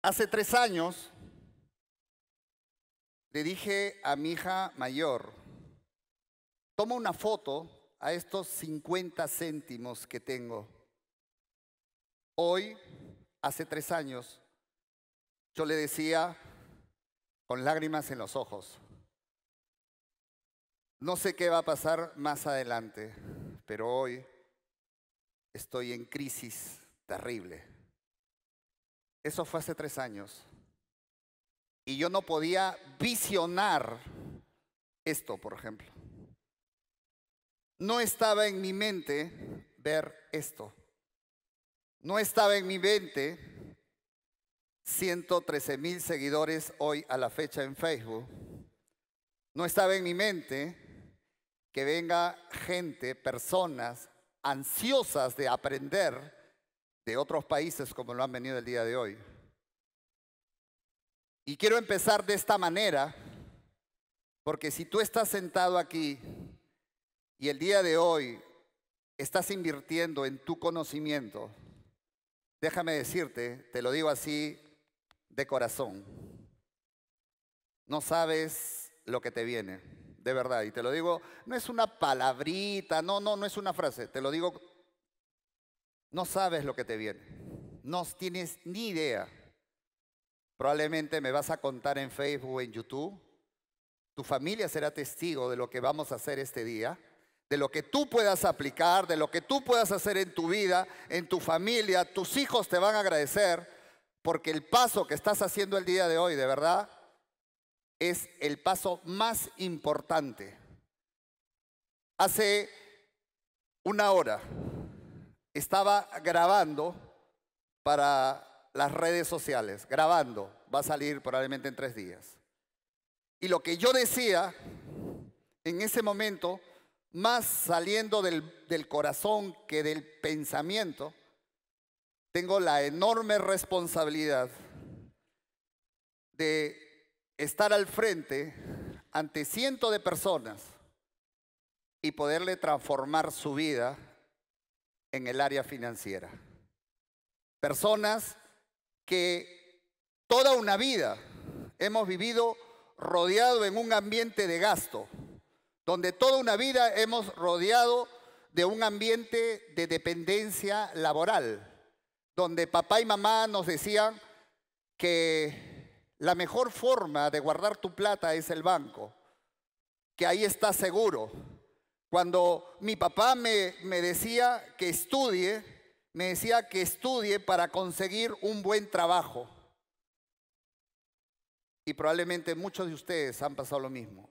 Hace tres años le dije a mi hija mayor, toma una foto a estos 50 céntimos que tengo. Hoy, hace tres años, yo le decía con lágrimas en los ojos, no sé qué va a pasar más adelante, pero hoy estoy en crisis terrible. Eso fue hace tres años. Y yo no podía visionar esto, por ejemplo. No estaba en mi mente ver esto. No estaba en mi mente 113 mil seguidores hoy a la fecha en Facebook. No estaba en mi mente que venga gente, personas ansiosas de aprender de otros países como lo han venido el día de hoy. Y quiero empezar de esta manera, porque si tú estás sentado aquí y el día de hoy estás invirtiendo en tu conocimiento, déjame decirte, te lo digo así de corazón, no sabes lo que te viene, de verdad, y te lo digo, no es una palabrita, no, no, no es una frase, te lo digo no sabes lo que te viene. No tienes ni idea. Probablemente me vas a contar en Facebook o en YouTube. Tu familia será testigo de lo que vamos a hacer este día, de lo que tú puedas aplicar, de lo que tú puedas hacer en tu vida, en tu familia. Tus hijos te van a agradecer porque el paso que estás haciendo el día de hoy, de verdad, es el paso más importante. Hace una hora estaba grabando para las redes sociales, grabando, va a salir probablemente en tres días. Y lo que yo decía en ese momento, más saliendo del, corazón que del pensamiento, tengo la enorme responsabilidad de estar al frente ante cientos de personas y poderle transformar su vida en el área financiera. Personas que toda una vida hemos vivido rodeado en un ambiente de gasto, donde toda una vida hemos rodeado de un ambiente de dependencia laboral, donde papá y mamá nos decían que la mejor forma de guardar tu plata es el banco, que ahí estás seguro, cuando mi papá me, decía que estudie, me decía que estudie para conseguir un buen trabajo. Y probablemente muchos de ustedes han pasado lo mismo.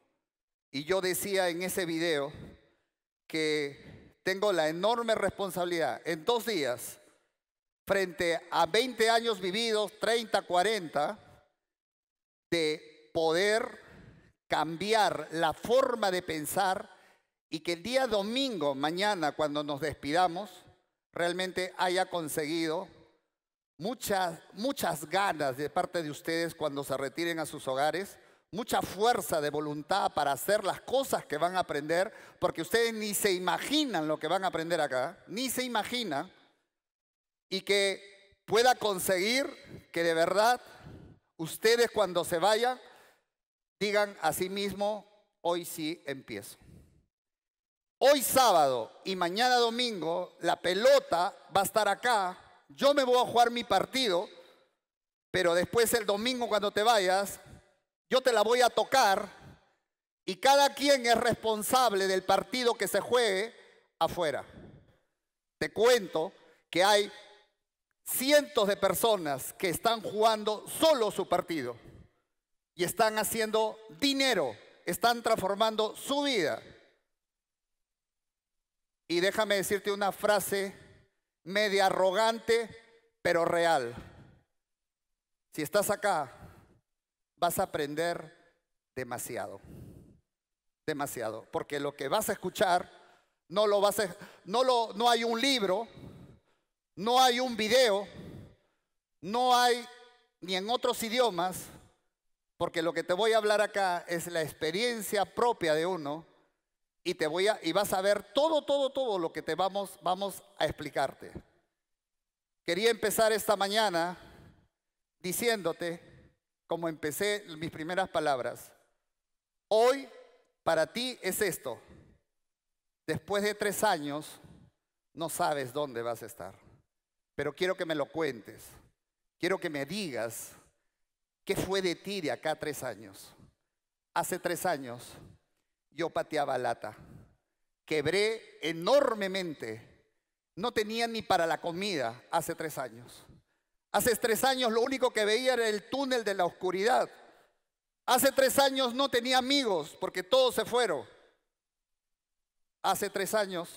Y yo decía en ese video que tengo la enorme responsabilidad en dos días, frente a 20 años vividos, 30, 40, de poder cambiar la forma de pensar y que el día domingo, mañana, cuando nos despidamos, realmente haya conseguido muchas, muchas ganas de parte de ustedes cuando se retiren a sus hogares, mucha fuerza de voluntad para hacer las cosas que van a aprender, porque ustedes ni se imaginan lo que van a aprender acá, ni se imagina y que pueda conseguir que de verdad ustedes cuando se vayan digan a sí mismo, hoy sí empiezo. Hoy sábado y mañana domingo la pelota va a estar acá. Yo me voy a jugar mi partido, pero después el domingo cuando te vayas, yo te la voy a tocar y cada quien es responsable del partido que se juegue afuera. Te cuento que hay cientos de personas que están jugando solo su partido y están haciendo dinero, están transformando su vida. Y déjame decirte una frase media arrogante, pero real. Si estás acá, vas a aprender demasiado. Demasiado. Porque lo que vas a escuchar, no lo vas a... No, lo, no hay un libro, no hay un video, no hay ni en otros idiomas, porque lo que te voy a hablar acá es la experiencia propia de uno y te voy a y vas a ver todo todo todo lo que te vamos vamos a explicarte. Quería empezar esta mañana diciéndote como empecé mis primeras palabras. Hoy para ti es esto. Después de tres años no sabes dónde vas a estar. Pero quiero que me lo cuentes. Quiero que me digas qué fue de ti de acá tres años. Hace tres años yo pateaba lata. Quebré enormemente. No tenía ni para la comida hace tres años. Hace tres años lo único que veía era el túnel de la oscuridad. Hace tres años no tenía amigos porque todos se fueron. Hace tres años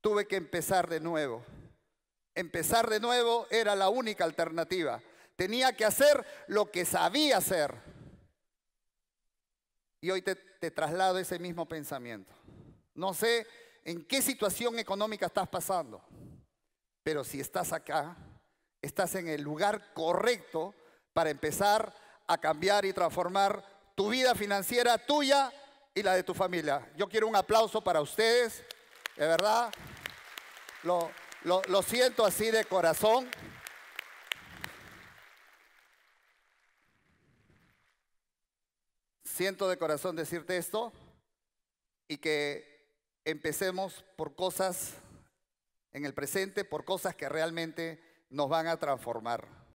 tuve que empezar de nuevo. Empezar de nuevo era la única alternativa. Tenía que hacer lo que sabía hacer. Y hoy te te traslado ese mismo pensamiento. No sé en qué situación económica estás pasando, pero si estás acá, estás en el lugar correcto para empezar a cambiar y transformar tu vida financiera tuya y la de tu familia. Yo quiero un aplauso para ustedes, de verdad. Lo, lo siento así de corazón. siento de corazón decirte esto y que empecemos por cosas en el presente, por cosas que realmente nos van a transformar.